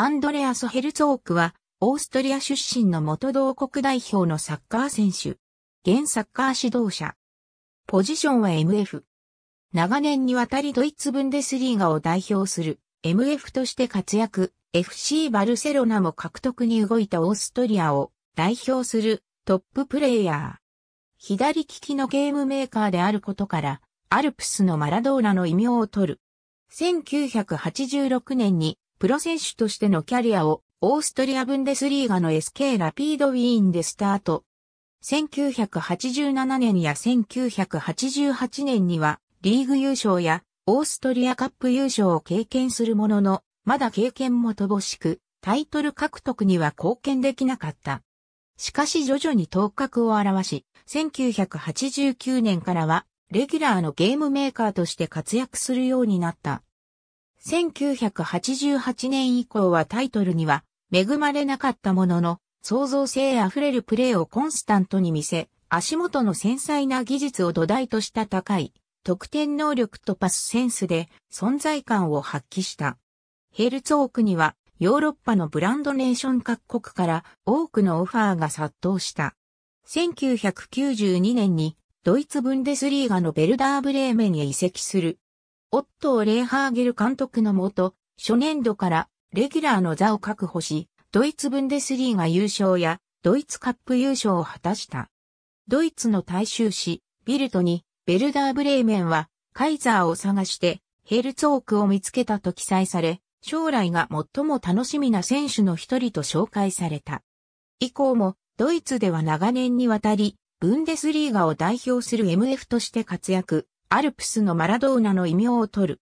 アンドレアス・ヘルツォークは、オーストリア出身の元同国代表のサッカー選手。現サッカー指導者。ポジションは MF。長年にわたりドイツ・ブンデスリーガを代表する MF として活躍、FC バルセロナも獲得に動いたオーストリアを代表するトッププレイヤー。左利きのゲームメーカーであることから、アルプスのマラドーナの異名を取る。1986年にプロ選手としてのキャリアをオーストリア・ブンデスリーガの SK ラピードウィーンでスタート。1987年や1988年にはリーグ優勝やオーストリアカップ優勝を経験するものの、まだ経験も乏しく、タイトル獲得には貢献できなかった。しかし徐々に頭角を現し、1989年からはレギュラーのゲームメーカーとして活躍するようになった。1988年以降はタイトルには恵まれなかったものの、創造性あふれるプレーをコンスタントに見せ、足元の繊細な技術を土台とした高い得点能力とパスセンスで存在感を発揮した。ヘルツォークにはヨーロッパのブランドネーション各国から多くのオファーが殺到した。1992年にドイツブンデスリーガのベルダーブレーメンへ移籍するオットー・レーハーゲル監督のもと、初年度からレギュラーの座を確保し、ドイツブンデスリーガ優勝やドイツカップ優勝を果たした。ドイツの大衆紙、ビルトに、ベルダー・ブレーメンは、カイザーを探して、ヘルツォークを見つけたと記載され、将来が最も楽しみな選手の一人と紹介された。以降も、ドイツでは長年にわたり、ブンデスリーガを代表する MF として活躍、アルプスのマラドーナの異名を取る。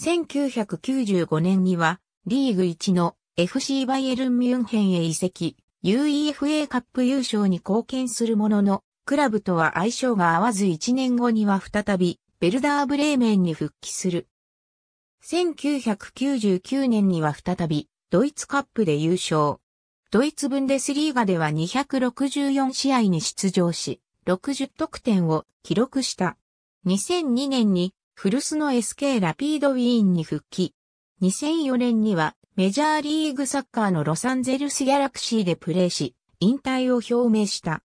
1995年には、リーグ1の FC バイエルン・ミュンヘンへ移籍、UEFA カップ優勝に貢献するものの、クラブとは相性が合わず1年後には再び、ベルダー・ブレーメンに復帰する。1999年には再び、ドイツカップで優勝。ドイツブンデスリーガでは264試合に出場し、60得点を記録した。2002年に古巣の SK ラピードウィーンに復帰。2004年にはメジャーリーグサッカーのロサンゼルスギャラクシーでプレーし、引退を表明した。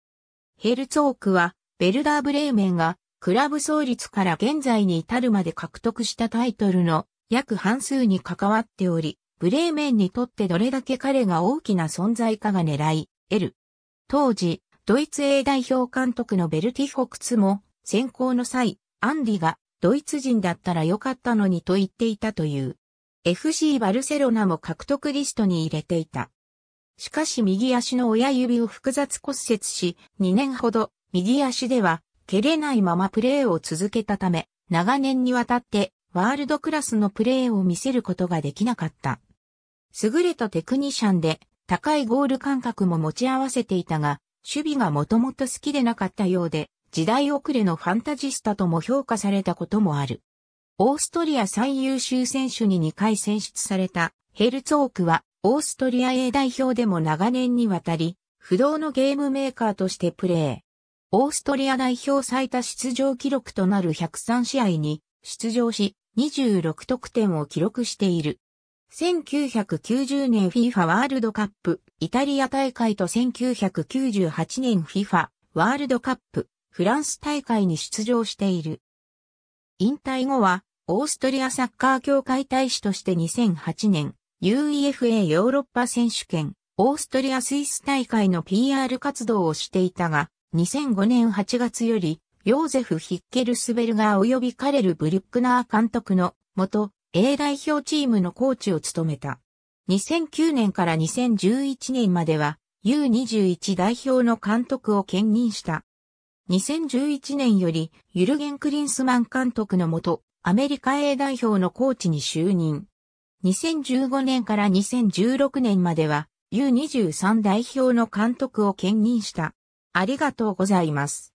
ヘルツォークは、ベルダーブレーメンが、クラブ創立から現在に至るまで獲得したタイトルの約半数に関わっており、ブレーメンにとってどれだけ彼が大きな存在かが狙い、得る。当時、ドイツ A 代表監督のベルティ・ホクツも、選考の際、アンディがドイツ人だったらよかったのにと言っていたという。FC バルセロナも獲得リストに入れていた。しかし右足の親指を複雑骨折し、2年ほど右足では蹴れないままプレーを続けたため、長年にわたってワールドクラスのプレーを見せることができなかった。優れたテクニシャンで高いゴール感覚も持ち合わせていたが、守備がもともと好きでなかったようで、時代遅れのファンタジスタとも評価されたこともある。オーストリア最優秀選手に2回選出されたヘルツォークはオーストリア A 代表でも長年にわたり不動のゲームメーカーとしてプレー。オーストリア代表最多出場記録となる103試合に出場し26得点を記録している。1990年 FIFA ワールドカップイタリア大会と1998年 FIFA ワールドカップフランス大会に出場している。引退後は、オーストリアサッカー協会大使として2008年、UEFA ヨーロッパ選手権、オーストリアスイス大会の PR 活動をしていたが、2005年8月より、ヨーゼフ・ヒッケルスベルガー及びカレル・ブリュックナー監督の元 A 代表チームのコーチを務めた。2009年から2011年までは U21 代表の監督を兼任した。2011年よりユルゲン・クリンスマン監督のもと、アメリカ A 代表のコーチに就任。2015年から2016年までは U23 代表の監督を兼任した。ありがとうございます。